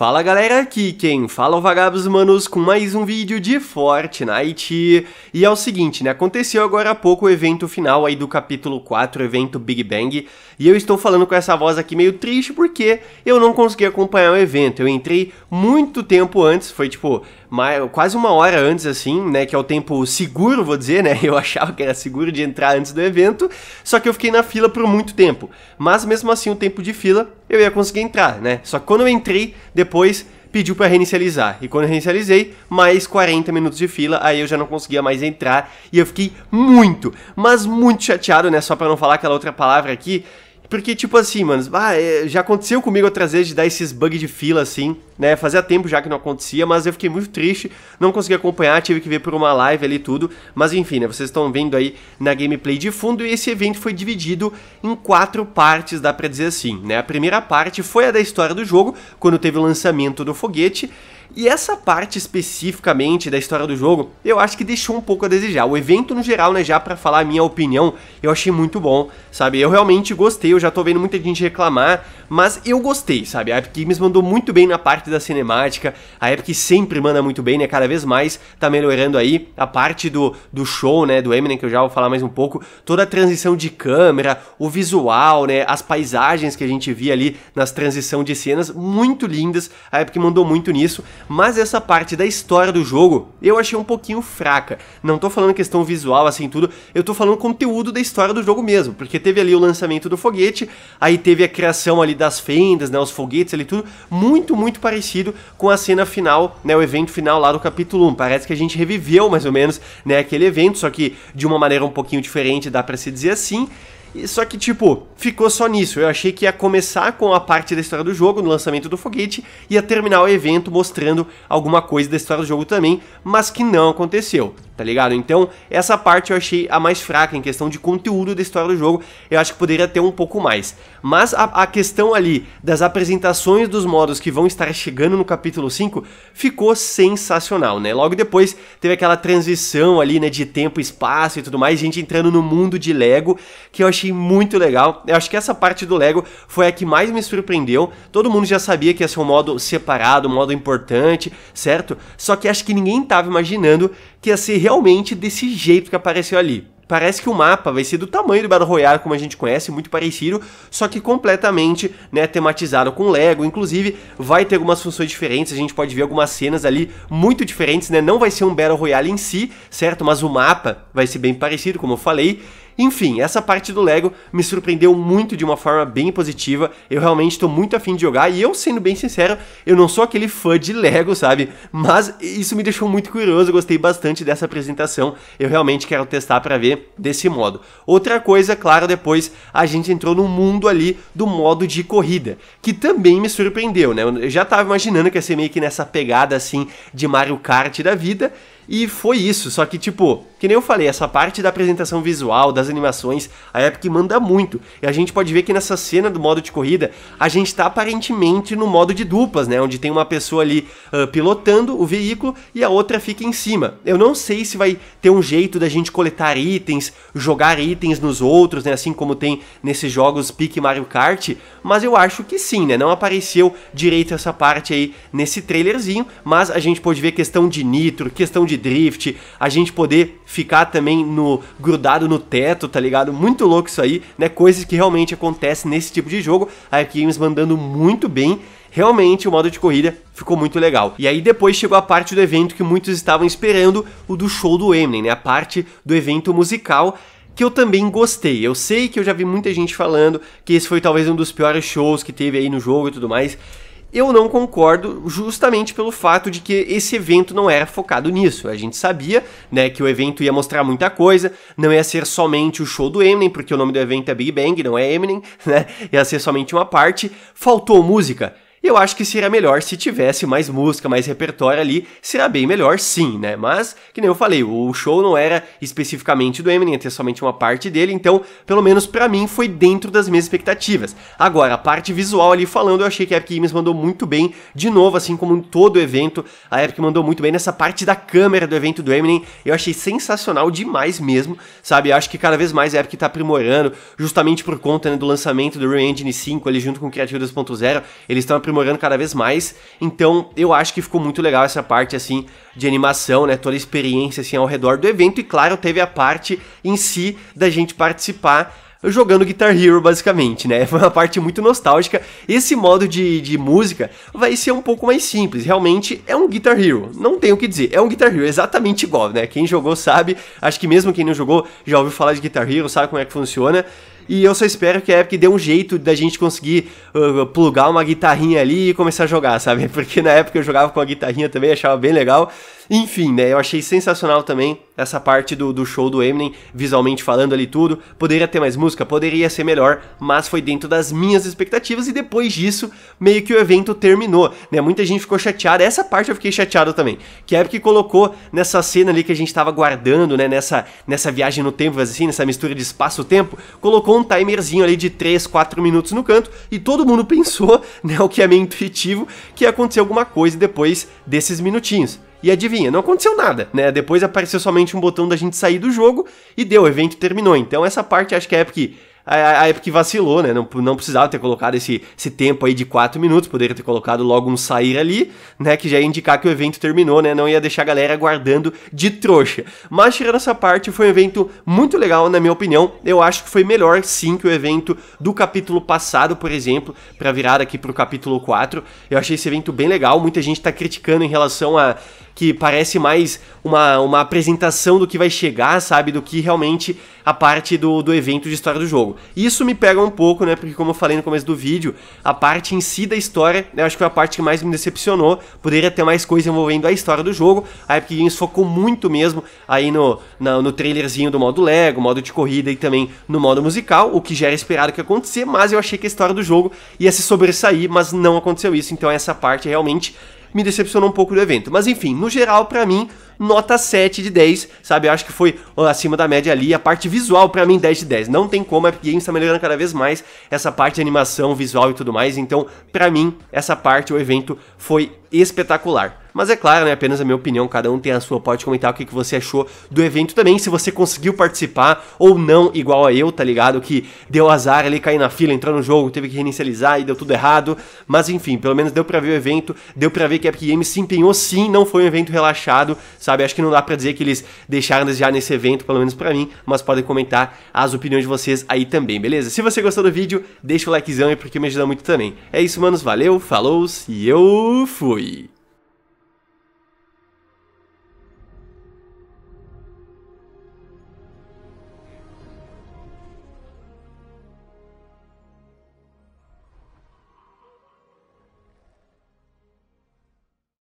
Fala galera, aqui quem fala é o Vagabos Manos com mais um vídeo de Fortnite. E é o seguinte, né, aconteceu agora há pouco o evento final aí do capítulo 4, evento Big Bang, e eu estou falando com essa voz aqui meio triste porque eu não consegui acompanhar o evento. Eu entrei muito tempo antes, foi tipo mais, quase uma hora antes, assim, né? Que é o tempo seguro, vou dizer, né? Eu achava que era seguro de entrar antes do evento, só que eu fiquei na fila por muito tempo. Mas mesmo assim, o tempo de fila, eu ia conseguir entrar, né? Só que quando eu entrei, depois pediu para reinicializar. E quando eu reinicializei, mais 40 minutos de fila, aí eu já não conseguia mais entrar e eu fiquei muito, mas muito chateado, né? Só para não falar aquela outra palavra aqui. Porque, tipo assim, mano, ah, é, já aconteceu comigo outras vezes de dar esses bugs de fila assim né? Fazia tempo já que não acontecia, mas eu fiquei muito triste, não consegui acompanhar, tive que ver por uma live ali tudo, mas enfim, né? Vocês estão vendo aí na gameplay de fundo e esse evento foi dividido em quatro partes, dá pra dizer assim, né? A primeira parte foi a da história do jogo, quando teve o lançamento do foguete, e essa parte especificamente da história do jogo, eu acho que deixou um pouco a desejar. O evento no geral, né, já para falar a minha opinião, eu achei muito bom, sabe? Eu realmente gostei, eu já tô vendo muita gente reclamar, mas eu gostei, sabe? A Games mandou muito bem na parte parte da cinemática. A Epic sempre manda muito bem, né? Cada vez mais tá melhorando aí a parte do, do show, né? Do Eminem, que eu já vou falar mais um pouco. Toda a transição de câmera, o visual, né? As paisagens que a gente via ali nas transição de cenas, muito lindas. A Epic mandou muito nisso. Mas essa parte da história do jogo eu achei um pouquinho fraca. Não tô falando questão visual, assim, tudo. Eu tô falando conteúdo da história do jogo mesmo. Porque teve ali o lançamento do foguete, aí teve a criação ali das fendas, né? Os foguetes ali, tudo. Muito, muito parecido parecido com a cena final, né, o evento final lá do capítulo 1. Parece que a gente reviveu mais ou menos, né, aquele evento, só que de uma maneira um pouquinho diferente, dá para se dizer assim. Só que, tipo, ficou só nisso. Eu achei que ia começar com a parte da história do jogo, no lançamento do foguete, e ia terminar o evento mostrando alguma coisa da história do jogo também, mas que não aconteceu tá ligado? Então, essa parte eu achei a mais fraca em questão de conteúdo da história do jogo. Eu acho que poderia ter um pouco mais. Mas a, a questão ali das apresentações dos modos que vão estar chegando no capítulo 5 ficou sensacional, né? Logo depois teve aquela transição ali, né, de tempo, espaço e tudo mais, gente entrando no mundo de Lego, que eu achei muito legal. Eu acho que essa parte do Lego foi a que mais me surpreendeu. Todo mundo já sabia que ia ser um modo separado, um modo importante, certo? Só que acho que ninguém estava imaginando que ia ser realmente desse jeito que apareceu ali. Parece que o mapa vai ser do tamanho do Battle Royale como a gente conhece, muito parecido, só que completamente né, tematizado com Lego. Inclusive, vai ter algumas funções diferentes, a gente pode ver algumas cenas ali muito diferentes, né? Não vai ser um Battle Royale em si, certo? Mas o mapa vai ser bem parecido, como eu falei. Enfim, essa parte do Lego me surpreendeu muito de uma forma bem positiva. Eu realmente estou muito afim de jogar e eu, sendo bem sincero, eu não sou aquele fã de Lego, sabe? Mas isso me deixou muito curioso, gostei bastante dessa apresentação. Eu realmente quero testar para ver desse modo. Outra coisa, claro, depois a gente entrou no mundo ali do modo de corrida, que também me surpreendeu, né? Eu já estava imaginando que ia ser meio que nessa pegada assim de Mario Kart da vida. E foi isso, só que tipo, que nem eu falei, essa parte da apresentação visual, das animações, a Epic manda muito. E a gente pode ver que nessa cena do modo de corrida, a gente tá aparentemente no modo de duplas, né? Onde tem uma pessoa ali uh, pilotando o veículo e a outra fica em cima. Eu não sei se vai ter um jeito da gente coletar itens, jogar itens nos outros, né? Assim como tem nesses jogos Pique Mario Kart, mas eu acho que sim, né? Não apareceu direito essa parte aí nesse trailerzinho, mas a gente pode ver questão de nitro, questão de drift, a gente poder ficar também no grudado no teto, tá ligado? Muito louco isso aí, né? Coisas que realmente acontecem nesse tipo de jogo. A Games mandando muito bem realmente o modo de corrida ficou muito legal. E aí depois chegou a parte do evento que muitos estavam esperando, o do show do Eminem, né? A parte do evento musical que eu também gostei. Eu sei que eu já vi muita gente falando que esse foi talvez um dos piores shows que teve aí no jogo e tudo mais. Eu não concordo justamente pelo fato de que esse evento não era é focado nisso. A gente sabia, né, que o evento ia mostrar muita coisa, não ia ser somente o show do Eminem, porque o nome do evento é Big Bang, não é Eminem, né? Ia ser somente uma parte. Faltou música. Eu acho que seria melhor se tivesse mais música, mais repertório ali, será bem melhor sim, né? Mas, que nem eu falei, o show não era especificamente do Eminem, ia ter somente uma parte dele, então, pelo menos para mim, foi dentro das minhas expectativas. Agora, a parte visual ali falando, eu achei que a Epic Games mandou muito bem, de novo, assim como em todo o evento, a Epic mandou muito bem nessa parte da câmera do evento do Eminem, eu achei sensacional demais mesmo, sabe? Eu acho que cada vez mais a Epic tá aprimorando, justamente por conta né, do lançamento do Re-Engine 5 ali junto com o Creative 2.0, eles estão aprimorando aprimorando cada vez mais. Então, eu acho que ficou muito legal essa parte assim de animação, né? Toda a experiência assim ao redor do evento e claro, teve a parte em si da gente participar jogando Guitar Hero, basicamente, né? Foi uma parte muito nostálgica. Esse modo de, de música vai ser um pouco mais simples. Realmente é um Guitar Hero. Não tenho o que dizer. É um Guitar Hero exatamente igual, né? Quem jogou sabe. Acho que mesmo quem não jogou já ouviu falar de Guitar Hero, sabe como é que funciona. E eu só espero que a Epic dê um jeito da gente conseguir uh, plugar uma guitarrinha ali e começar a jogar, sabe? Porque na época eu jogava com a guitarrinha também, achava bem legal. Enfim, né? Eu achei sensacional também essa parte do, do show do Eminem, visualmente falando ali tudo. Poderia ter mais música, poderia ser melhor, mas foi dentro das minhas expectativas e depois disso, meio que o evento terminou, né? Muita gente ficou chateada. Essa parte eu fiquei chateado também. Que é porque colocou nessa cena ali que a gente tava guardando, né? Nessa, nessa viagem no tempo, assim, nessa mistura de espaço-tempo, colocou um timerzinho ali de 3, 4 minutos no canto e todo mundo pensou, né? O que é meio intuitivo, que ia acontecer alguma coisa depois desses minutinhos. E adivinha, não aconteceu nada, né? Depois apareceu somente um botão da gente sair do jogo e deu, o evento terminou. Então essa parte acho que a Epic a, época Epic vacilou, né? Não, não precisava ter colocado esse, esse tempo aí de 4 minutos, poderia ter colocado logo um sair ali, né? Que já ia indicar que o evento terminou, né? Não ia deixar a galera aguardando de trouxa. Mas tirando essa parte, foi um evento muito legal, na minha opinião. Eu acho que foi melhor sim que o evento do capítulo passado, por exemplo, para virar aqui pro capítulo 4. Eu achei esse evento bem legal, muita gente tá criticando em relação a que parece mais uma, uma apresentação do que vai chegar, sabe? Do que realmente a parte do, do evento de história do jogo. Isso me pega um pouco, né? Porque, como eu falei no começo do vídeo, a parte em si da história, né, eu acho que foi a parte que mais me decepcionou. Poderia ter mais coisa envolvendo a história do jogo. A Epic Games focou muito mesmo aí no, na, no trailerzinho do modo Lego, modo de corrida e também no modo musical, o que já era esperado que ia acontecer, mas eu achei que a história do jogo ia se sobressair, mas não aconteceu isso. Então, essa parte realmente me decepcionou um pouco do evento. Mas enfim, no geral, para mim, nota 7 de 10, sabe? Eu acho que foi acima da média ali. A parte visual, para mim, 10 de 10. Não tem como, é a gente Games tá melhorando cada vez mais essa parte de animação, visual e tudo mais. Então, para mim, essa parte, o evento foi espetacular. Mas é claro, né? Apenas a minha opinião, cada um tem a sua. Pode comentar o que, que você achou do evento também, se você conseguiu participar ou não, igual a eu, tá ligado? Que deu azar ali, cair na fila, entrou no jogo, teve que reinicializar e deu tudo errado. Mas enfim, pelo menos deu pra ver o evento, deu pra ver que a Epic Games se empenhou sim, não foi um evento relaxado, sabe? Acho que não dá pra dizer que eles deixaram já nesse evento, pelo menos pra mim, mas podem comentar as opiniões de vocês aí também, beleza? Se você gostou do vídeo, deixa o likezão aí é porque me ajuda muito também. É isso, manos, valeu, falou e eu fui! 以